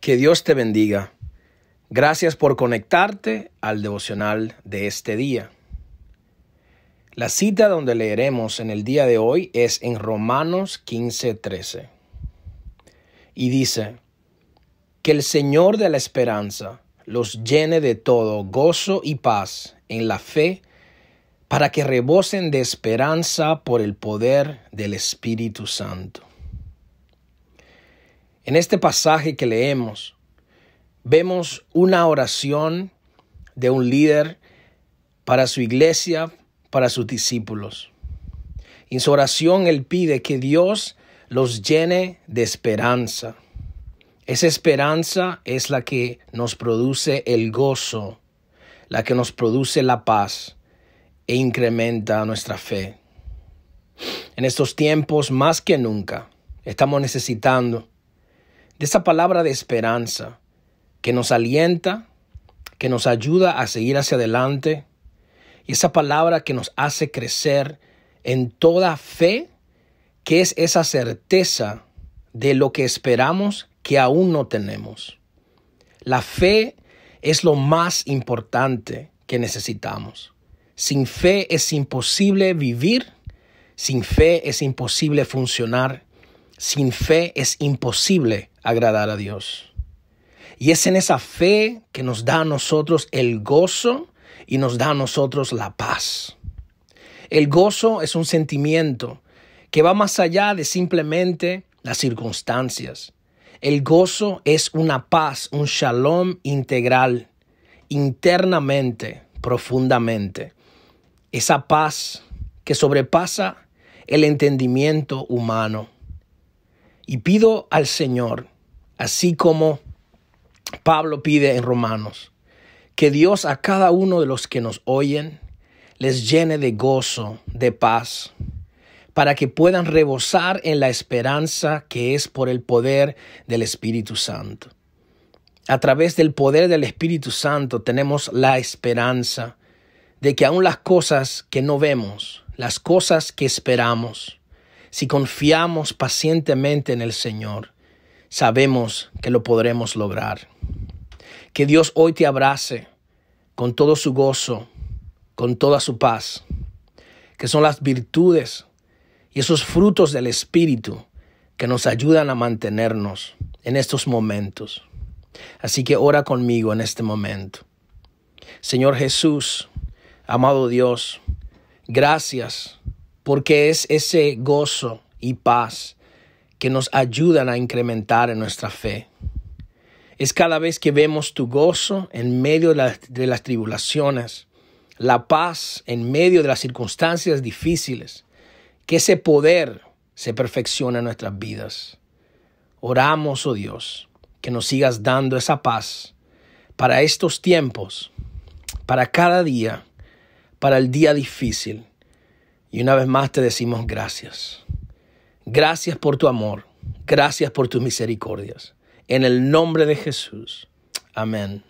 Que Dios te bendiga. Gracias por conectarte al devocional de este día. La cita donde leeremos en el día de hoy es en Romanos 15:13. Y dice, que el Señor de la esperanza los llene de todo gozo y paz en la fe, para que rebosen de esperanza por el poder del Espíritu Santo. En este pasaje que leemos, vemos una oración de un líder para su iglesia, para sus discípulos. En su oración él pide que Dios los llene de esperanza. Esa esperanza es la que nos produce el gozo, la que nos produce la paz e incrementa nuestra fe. En estos tiempos, más que nunca, estamos necesitando de esa palabra de esperanza que nos alienta, que nos ayuda a seguir hacia adelante, y esa palabra que nos hace crecer en toda fe, que es esa certeza de lo que esperamos que aún no tenemos. La fe es lo más importante que necesitamos. Sin fe es imposible vivir, sin fe es imposible funcionar, sin fe es imposible agradar a Dios. Y es en esa fe que nos da a nosotros el gozo y nos da a nosotros la paz. El gozo es un sentimiento que va más allá de simplemente las circunstancias. El gozo es una paz, un shalom integral, internamente, profundamente. Esa paz que sobrepasa el entendimiento humano. Y pido al Señor así como Pablo pide en Romanos, que Dios a cada uno de los que nos oyen les llene de gozo, de paz, para que puedan rebosar en la esperanza que es por el poder del Espíritu Santo. A través del poder del Espíritu Santo tenemos la esperanza de que aun las cosas que no vemos, las cosas que esperamos, si confiamos pacientemente en el Señor, sabemos que lo podremos lograr. Que Dios hoy te abrace con todo su gozo, con toda su paz, que son las virtudes y esos frutos del Espíritu que nos ayudan a mantenernos en estos momentos. Así que ora conmigo en este momento. Señor Jesús, amado Dios, gracias porque es ese gozo y paz que nos ayudan a incrementar en nuestra fe. Es cada vez que vemos tu gozo en medio de las, de las tribulaciones, la paz en medio de las circunstancias difíciles, que ese poder se perfecciona en nuestras vidas. Oramos, oh Dios, que nos sigas dando esa paz para estos tiempos, para cada día, para el día difícil. Y una vez más te decimos gracias. Gracias por tu amor. Gracias por tus misericordias. En el nombre de Jesús. Amén.